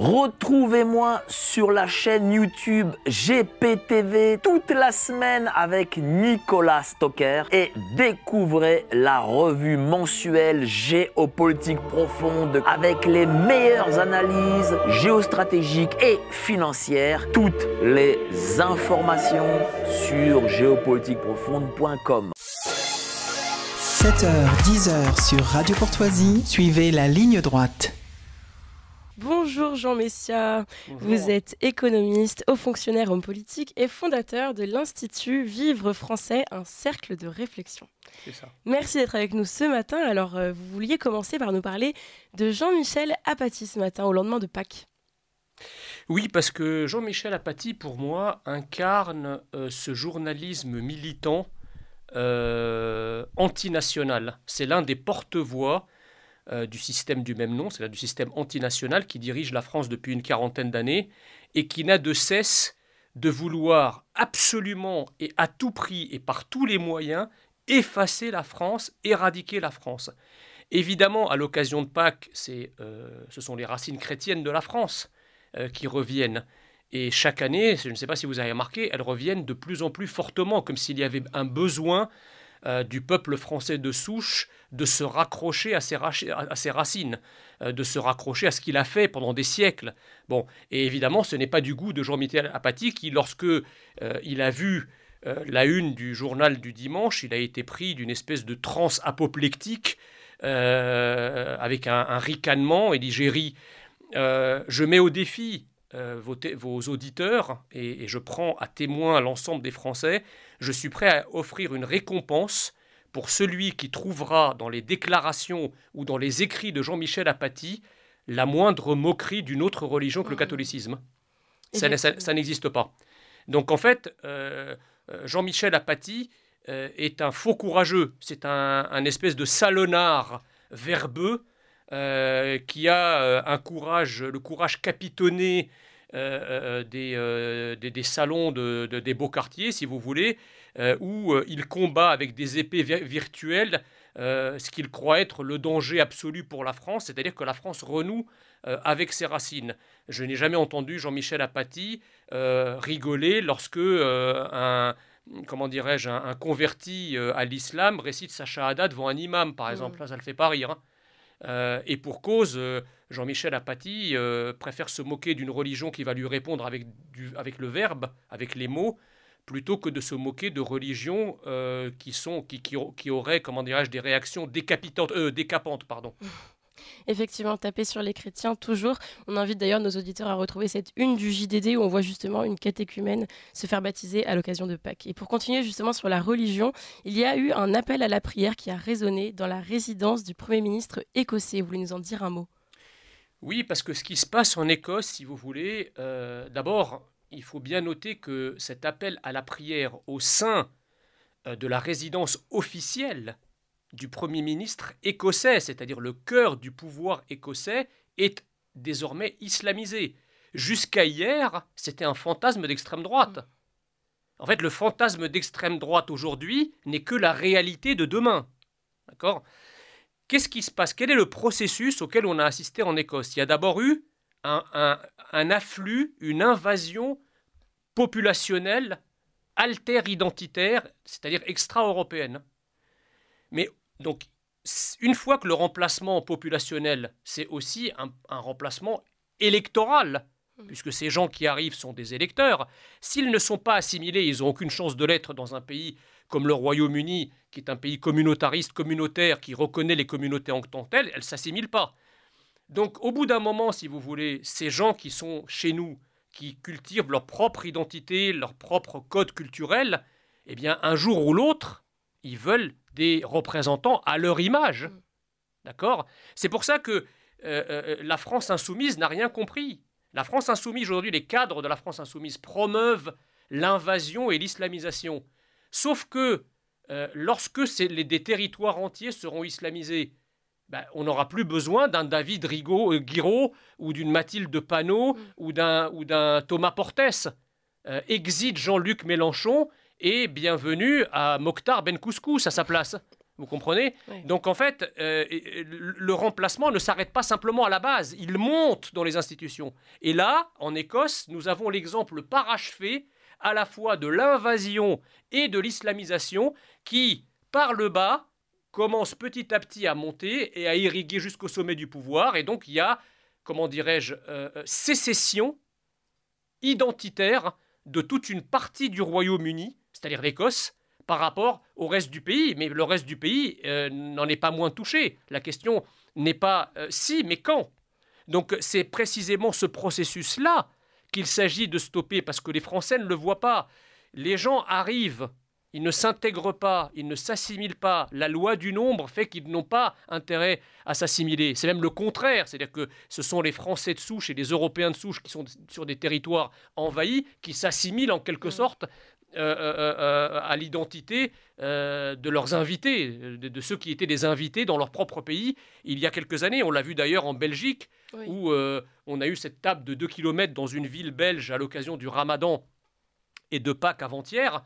Retrouvez-moi sur la chaîne YouTube GPTV toute la semaine avec Nicolas Stoker et découvrez la revue mensuelle Géopolitique profonde avec les meilleures analyses géostratégiques et financières. Toutes les informations sur géopolitiqueprofonde.com. 7h, 10h sur Radio Courtoisie, suivez la ligne droite. Bonjour Jean Messia, vous êtes économiste, haut fonctionnaire homme politique et fondateur de l'Institut Vivre français, un cercle de réflexion. Merci d'être avec nous ce matin. Alors, euh, vous vouliez commencer par nous parler de Jean-Michel Apathy ce matin, au lendemain de Pâques. Oui, parce que Jean-Michel Apathy, pour moi, incarne euh, ce journalisme militant euh, antinational. C'est l'un des porte-voix euh, du système du même nom, c'est-à-dire du système antinational qui dirige la France depuis une quarantaine d'années et qui n'a de cesse de vouloir absolument et à tout prix et par tous les moyens effacer la France, éradiquer la France. Évidemment, à l'occasion de Pâques, euh, ce sont les racines chrétiennes de la France euh, qui reviennent. Et chaque année, je ne sais pas si vous avez remarqué, elles reviennent de plus en plus fortement, comme s'il y avait un besoin euh, du peuple français de souche de se raccrocher à ses, racines, euh, de se raccrocher à ce qu'il a fait pendant des siècles. Bon, et évidemment, ce n'est pas du goût de Jean-Michel Apathy qui, lorsque euh, il a vu la une du journal du dimanche, il a été pris d'une espèce de transe apoplectique avec un, un ricanement et dit J'ai ri. je mets au défi euh, vos, auditeurs, et, je prends à témoin l'ensemble des Français, je suis prêt à offrir une récompense pour celui qui trouvera dans les déclarations ou dans les écrits de Jean-Michel Apathy la moindre moquerie d'une autre religion que le catholicisme. Ça, n'existe pas. Donc en fait, euh, euh, Jean-Michel Apathy est un faux courageux, c'est un, un, espèce de salonnard verbeux euh, qui a euh, un courage, le courage capitonné euh, des, des, salons de, des beaux quartiers, si vous voulez, où il combat avec des épées virtuelles ce qu'il croit être le danger absolu pour la France, c'est-à-dire que la France renoue avec ses racines. Je n'ai jamais entendu Jean-Michel Apathy rigoler lorsque un comment dirais-je, un, converti à l'islam récite sa shahada devant un imam, par hmm. exemple. Là, ça le fait pas rire. Hein. Euh, et pour cause, euh, Jean-Michel Apathy euh, préfère se moquer d'une religion qui va lui répondre avec, le verbe, avec les mots, plutôt que de se moquer de religions qui, sont, qui, auraient, des réactions décapitantes, décapantes. Pardon. Effectivement, taper sur les chrétiens, toujours. On invite d'ailleurs nos auditeurs à retrouver cette une du JDD où on voit justement une catéchumène se faire baptiser à l'occasion de Pâques. Et pour continuer justement sur la religion, il y a eu un appel à la prière qui a résonné dans la résidence du Premier ministre écossais. Vous voulez nous en dire un mot oui, parce que ce qui se passe en Écosse, si vous voulez, euh, d'abord, il faut bien noter que cet appel à la prière au sein euh, de la résidence officielle du Premier ministre écossais, c'est-à-dire le cœur du pouvoir écossais, est désormais islamisé. Jusqu'à hier, c'était un fantasme d'extrême droite. Mm. En fait, le fantasme d'extrême droite aujourd'hui n'est que la réalité de demain. D'accord Qu'est-ce qui se passe Quel est le processus auquel on a assisté en Écosse Il y a d'abord eu un, un, afflux, une invasion populationnelle alter-identitaire, c'est-à-dire extra-européenne. Mais donc, une fois que le remplacement populationnel, c'est aussi un, remplacement électoral, hmm. puisque ces gens qui arrivent sont des électeurs, s'ils ne sont pas assimilés, ils n'ont aucune chance de l'être dans un pays comme le Royaume-Uni, qui est un pays communautariste, communautaire, qui reconnaît les communautés en tant que telles, elles ne s'assimilent pas. Donc au bout d'un moment, si vous voulez, ces gens qui sont chez nous, qui cultivent leur propre identité, leur propre code culturel, eh bien un jour ou l'autre, ils veulent des représentants à leur image. Mm. D'accord C'est pour ça que euh, euh, la France insoumise n'a rien compris. La France insoumise, aujourd'hui, les cadres de la France insoumise promeuvent l'invasion et l'islamisation. Sauf que euh, lorsque des territoires entiers seront islamisés, ben, on n'aura plus besoin d'un David Rigaud, Guiraud ou d'une Mathilde Panot mm. ou d'un Thomas Portes. exit Jean-Luc Mélenchon et bienvenue à Mokhtar Ben Couscous à sa place. Vous comprenez Donc en fait, euh, le remplacement ne s'arrête pas simplement à la base, il monte dans les institutions. Et là, en Écosse, nous avons l'exemple parachevé à la fois de l'invasion et de l'islamisation qui, par le bas, commence petit à petit à monter et à irriguer jusqu'au sommet du pouvoir. Et donc il y a, comment dirais-je, euh, euh, sécession identitaire de toute une partie du Royaume-Uni c'est-à-dire l'Écosse, par rapport au reste du pays. Mais le reste du pays euh, n'en est pas moins touché. La question n'est pas euh, si, mais quand. Donc c'est précisément ce processus-là qu'il s'agit de stopper, parce que les Français ne le voient pas. Les gens arrivent, ils ne s'intègrent pas, ils ne s'assimilent pas. La loi du nombre fait qu'ils n'ont pas intérêt à s'assimiler. C'est même le contraire, c'est-à-dire que ce sont les Français de souche et les Européens de souche qui sont sur des territoires envahis, qui s'assimilent en quelque sorte euh, euh, euh, à l'identité de leurs invités, de, ceux qui étaient des invités dans leur propre pays il y a quelques années. On l'a vu d'ailleurs en Belgique, où on a eu cette table de 2 km dans une ville belge à l'occasion du ramadan et de Pâques avant-hier.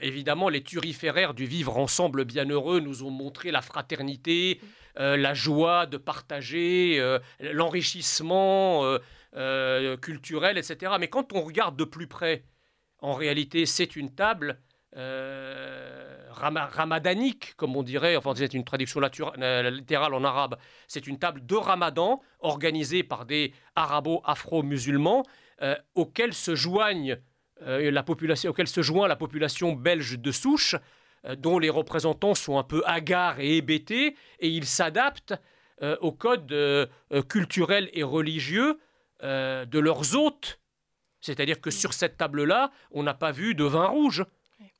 évidemment, les turiféraires du vivre ensemble bienheureux nous ont montré la fraternité, la joie de partager, l'enrichissement culturel, etc. Mais quand on regarde de plus près en réalité, c'est une table euh, ramadanique, comme on dirait, enfin c'est une traduction euh, littérale en arabe, c'est une table de ramadan organisée par des arabo-afro-musulmans euh, auxquels se joignent la population, auquel se joint la population belge de souche, dont les représentants sont un peu hagards et hébétés, et ils s'adaptent aux codes culturels et religieux de leurs hôtes c'est-à-dire que mm. sur cette table-là, on n'a pas vu de vin rouge.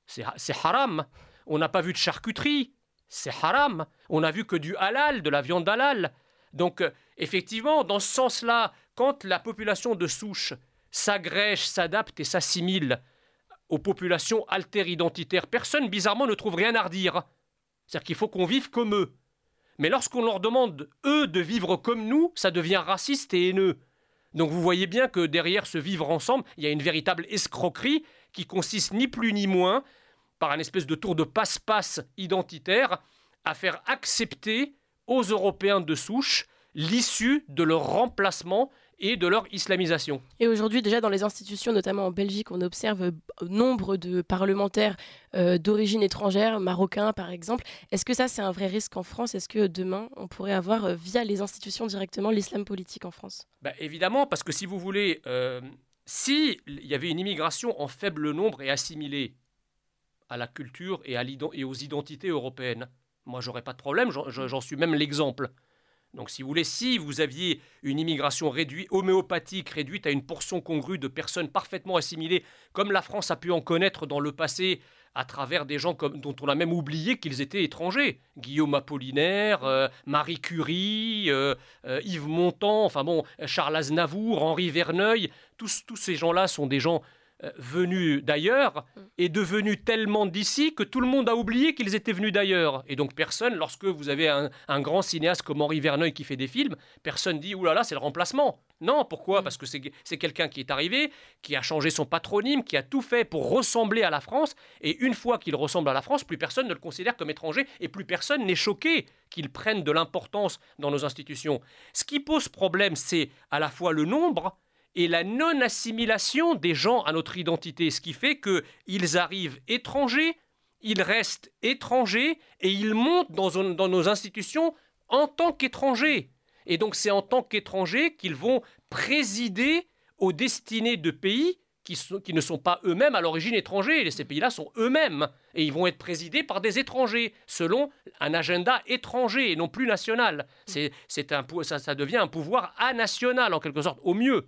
C'est haram. On n'a pas vu de charcuterie. C'est haram. On n'a vu que du halal, de la viande halal. Donc, euh, effectivement, dans ce sens-là, quand la population de souche s'agrège, s'adapte et s'assimile aux populations alter-identitaires, personne, bizarrement, ne trouve rien à redire. C'est-à-dire qu'il faut qu'on vive comme eux. Mais lorsqu'on leur demande, eux, de vivre comme nous, ça devient raciste et haineux. Donc vous voyez bien que derrière ce vivre ensemble, il y a une véritable escroquerie qui consiste ni plus ni moins, par un espèce de tour de passe-passe identitaire, à faire accepter aux Européens de souche l'issue de leur remplacement et de leur islamisation. Et aujourd'hui, déjà dans les institutions, notamment en Belgique, on observe euh, nombre de parlementaires euh, d'origine étrangère, marocains par exemple. Est-ce que ça, c'est un vrai risque en France Est-ce que demain, on pourrait avoir, euh, via les institutions directement, l'islam politique en France bah, Évidemment, parce que si vous voulez, s'il y avait une immigration en faible nombre et assimilée à la culture et, à et aux identités européennes, moi, j'aurais pas de problème, j'en suis même l'exemple. Donc si vous voulez, si vous aviez une immigration réduite, homéopathique réduite à une portion congrue de personnes parfaitement assimilées, comme la France a pu en connaître dans le passé, à travers des gens dont on a même oublié qu'ils étaient étrangers. Guillaume Apollinaire, euh, Marie Curie, euh, euh, Yves Montand, enfin bon, Charles Aznavour, Henri Verneuil, tous, tous ces gens-là sont des gens euh, venu d'ailleurs mm. est devenu tellement d'ici que tout le monde a oublié qu'ils étaient venus d'ailleurs. Et donc personne, lorsque vous avez un, grand cinéaste comme Henri Verneuil qui fait des films, personne dit « Ouh là là, c'est le remplacement ». Non, pourquoi mm. Parce que c'est quelqu'un qui est arrivé, qui a changé son patronyme, qui a tout fait pour ressembler à la France. Et une fois qu'il ressemble à la France, plus personne ne le considère comme étranger et plus personne n'est choqué qu'il prenne de l'importance dans nos institutions. Ce qui pose problème, c'est à la fois le nombre, et la non-assimilation des gens à notre identité, ce qui fait qu'ils arrivent étrangers, ils restent étrangers et ils montent dans, dans nos institutions en tant qu'étrangers. Et donc c'est en tant qu'étrangers qu'ils vont présider aux destinées de pays qui, sont, qui ne sont pas eux-mêmes à l'origine étrangers. Et ces pays-là sont eux-mêmes. Et ils vont être présidés par des étrangers, selon un agenda étranger et non plus national. C'est, un, ça, ça devient un pouvoir anational, en quelque sorte, au mieux.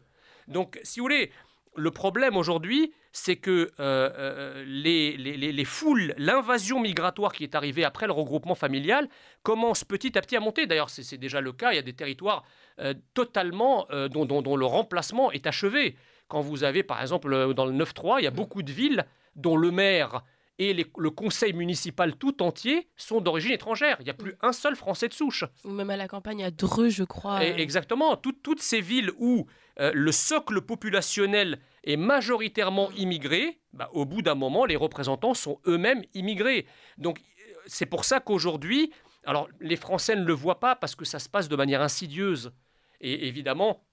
Donc, si vous voulez, le problème aujourd'hui, c'est que euh, euh, les, foules, l'invasion migratoire qui est arrivée après le regroupement familial commence petit à petit à monter. D'ailleurs, c'est déjà le cas. Il y a des territoires euh, totalement dont, dont, le remplacement est achevé. Quand vous avez, par exemple, dans le 9-3, il y a mm. beaucoup de villes dont le maire et le conseil municipal tout entier sont d'origine étrangère. Il n'y a plus un seul Français de souche. même à la campagne, à Dreux, je crois. exactement. toutes ces villes où euh, le socle populationnel est majoritairement immigré, bah, au bout d'un moment, les représentants sont eux-mêmes immigrés. Donc, c'est pour ça qu'aujourd'hui, alors les Français ne le voient pas parce que ça se passe de manière insidieuse. Et évidemment,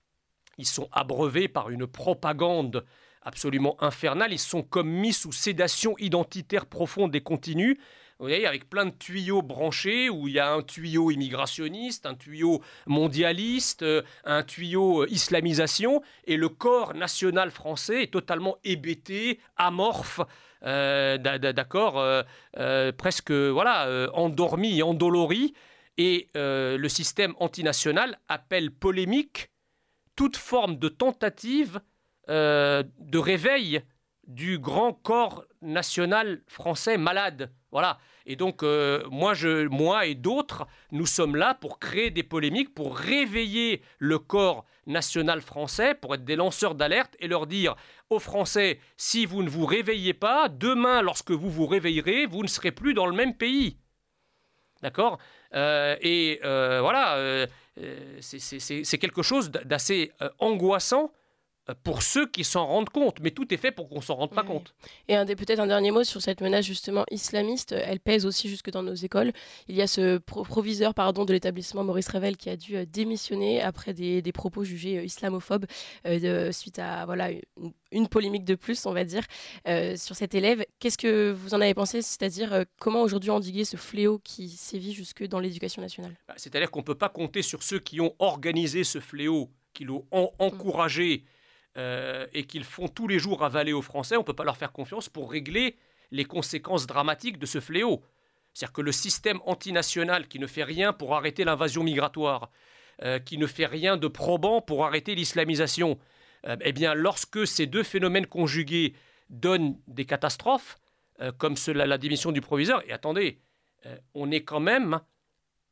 ils sont abreuvés par une propagande absolument infernale. Ils sont comme mis sous sédation identitaire profonde et continue. Vous voyez, avec plein de tuyaux branchés, où il y a un tuyau immigrationniste, un tuyau mondialiste, euh, un tuyau euh, islamisation, et le corps national français est totalement hébété, amorphe, euh, d'accord, presque voilà, endormi endolori. Et le système antinational appelle polémique toute forme de tentative euh, de réveil du grand corps national français malade. Voilà. Et donc, euh, moi, je, moi et d'autres, nous sommes là pour créer des polémiques, pour réveiller le corps national français, pour être des lanceurs d'alerte et leur dire aux Français, si vous ne vous réveillez pas, demain, lorsque vous vous réveillerez, vous ne serez plus dans le même pays. D'accord euh, et euh, voilà, euh, c'est quelque chose d'assez angoissant euh, pour ceux qui s'en rendent compte, mais tout est fait pour qu'on s'en rende pas compte. Et un peut-être un dernier mot sur cette menace justement islamiste, elle pèse aussi jusque dans nos écoles. Il y a ce proviseur pardon de l'établissement Maurice Ravel, qui a dû euh, démissionner après des, propos jugés euh, islamophobes suite à voilà une, polémique de plus, on va dire, sur cet élève. Qu'est-ce que vous en avez pensé, c'est-à-dire comment aujourd'hui endiguer ce fléau qui sévit jusque dans l'éducation nationale bah, C'est-à-dire qu'on ne peut pas compter sur ceux qui ont organisé ce fléau, qui l'ont mm. encouragé. Euh, et qu'ils font tous les jours avaler aux Français, on ne peut pas leur faire confiance pour régler les conséquences dramatiques de ce fléau. C'est-à-dire que le système antinational qui ne fait rien pour arrêter l'invasion migratoire, euh, qui ne fait rien de probant pour arrêter l'islamisation, euh, eh bien, lorsque ces deux phénomènes conjugués donnent des catastrophes, comme la démission du proviseur, et attendez, on est quand même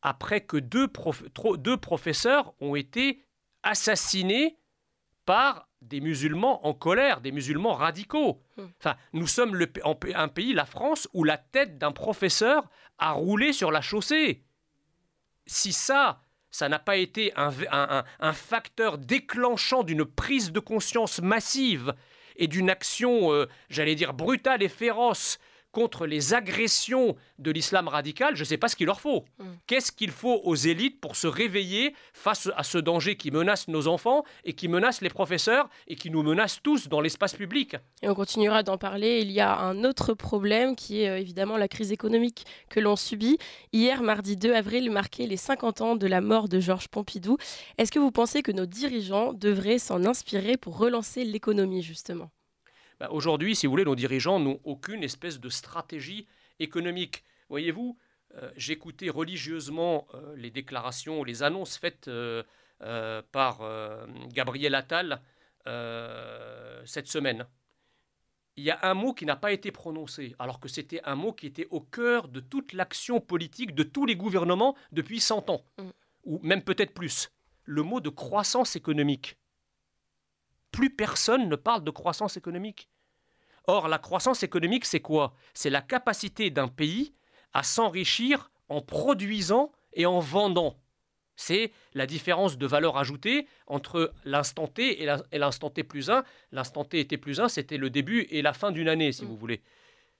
après que deux professeurs ont été assassinés par des musulmans en colère, des musulmans radicaux. Hmm. Enfin, nous sommes un pays, la France, où la tête d'un professeur a roulé sur la chaussée. Si ça, ça n'a pas été un, facteur déclenchant d'une prise de conscience massive et d'une action, euh, j'allais dire, brutale et féroce contre les agressions de l'islam radical, je ne sais pas ce qu'il leur faut. Hum. Qu'est-ce qu'il faut aux élites pour se réveiller face à ce danger qui menace nos enfants et qui menace les professeurs et qui nous menace tous dans l'espace public Et on continuera d'en parler. Il y a un autre problème qui est euh, évidemment la crise économique que l'on subit. Hier, mardi 2 avril, marquait les 50 ans de la mort de Georges Pompidou. Est-ce que vous pensez que nos dirigeants devraient s'en inspirer pour relancer l'économie, justement bah, aujourd'hui, si vous voulez, nos dirigeants n'ont aucune espèce de stratégie économique. Voyez-vous, euh, j'écoutais religieusement euh, les déclarations, les annonces faites euh, par Gabriel Attal cette semaine. Il y a un mot qui n'a pas été prononcé, alors que c'était un mot qui était au cœur de toute l'action politique de tous les gouvernements depuis 100 ans, mm. ou même peut-être plus. Le mot de croissance économique plus personne ne parle de croissance économique. Or, la croissance économique, c'est quoi C'est la capacité d'un pays à s'enrichir en produisant et en vendant. C'est la différence de valeur ajoutée entre l'instant T et l'instant T plus 1. L'instant T était plus 1, c'était le début et la fin d'une année, si mm. vous voulez.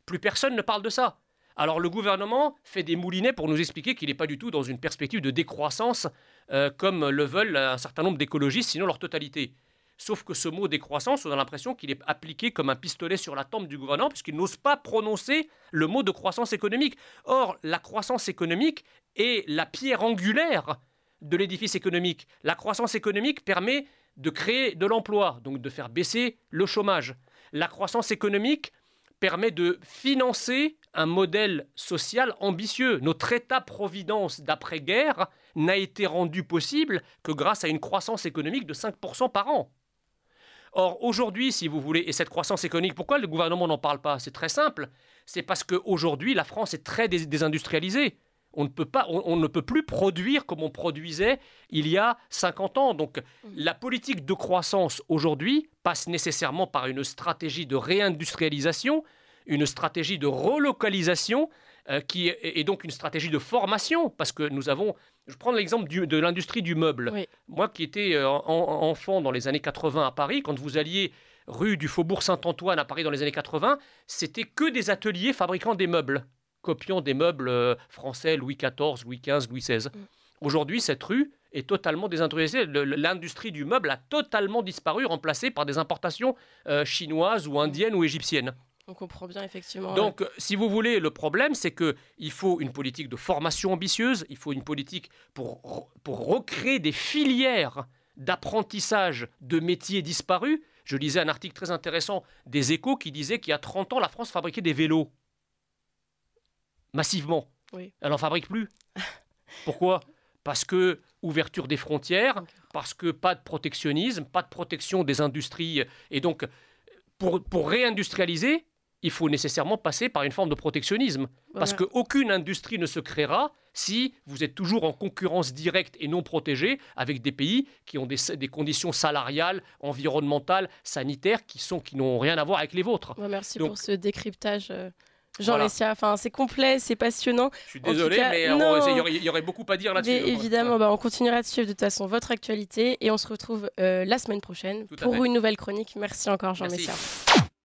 Plus personne ne parle de ça. Alors le gouvernement fait des moulinets pour nous expliquer qu'il n'est pas du tout dans une perspective de décroissance euh, comme le veulent un certain nombre d'écologistes, sinon leur totalité. Sauf que ce mot décroissance, on a l'impression qu'il est appliqué comme un pistolet sur la tempe du gouvernement, puisqu'il n'ose pas prononcer le mot de croissance économique. Or, la croissance économique est la pierre angulaire de l'édifice économique. La croissance économique permet de créer de l'emploi, donc de faire baisser le chômage. La croissance économique permet de financer un modèle social ambitieux. Notre État-providence d'après-guerre n'a été rendu possible que grâce à une croissance économique de 5% par an. Or, aujourd'hui, si vous voulez, et cette croissance économique, pourquoi le gouvernement n'en parle pas C'est très simple. C'est parce qu'aujourd'hui, la France est très désindustrialisée. On ne, peut on, ne peut plus produire comme on produisait il y a 50 ans. Donc mmh. la politique de croissance aujourd'hui passe nécessairement par une stratégie de réindustrialisation, une stratégie de relocalisation, euh, qui est, donc une stratégie de formation, parce que nous avons, je prends l'exemple de l'industrie du meuble. Moi qui étais euh, enfant dans les années 80 à Paris, quand vous alliez rue du Faubourg Saint-Antoine à Paris dans les années 80, c'était que des ateliers fabriquant des meubles, copiant des meubles euh, français Louis XIV, Louis XV, Louis XVI. Mm. Aujourd'hui, cette rue est totalement désindustrialisée. L'industrie du meuble a totalement disparu, remplacée par des importations chinoises ou indiennes ou égyptiennes comprend bien, effectivement. Donc, si vous voulez, le problème, c'est qu'il faut une politique de formation ambitieuse, il faut une politique pour, pour recréer des filières d'apprentissage de métiers disparus. Je lisais un article très intéressant des Échos qui disait qu'il y a 30 ans, la France fabriquait des vélos. Massivement. Oui. Elle n'en fabrique plus. Pourquoi Parce que ouverture des frontières, parce que pas de protectionnisme, pas de protection des industries. Et donc, pour, pour réindustrialiser, il faut nécessairement passer par une forme de protectionnisme. Parce qu'aucune industrie ne se créera si vous êtes toujours en concurrence directe et non protégée avec des pays qui ont des, conditions salariales, environnementales, sanitaires qui n'ont qui rien à voir avec les vôtres. merci pour ce décryptage. Euh, Jean voilà. enfin, c'est complet, c'est passionnant. Je suis désolé, mais euh, il y, aurait beaucoup à dire là-dessus. Évidemment, bah, on continuera de suivre de toute façon votre actualité et on se retrouve euh, la semaine prochaine pour une nouvelle chronique. Merci encore, Jean Lessia.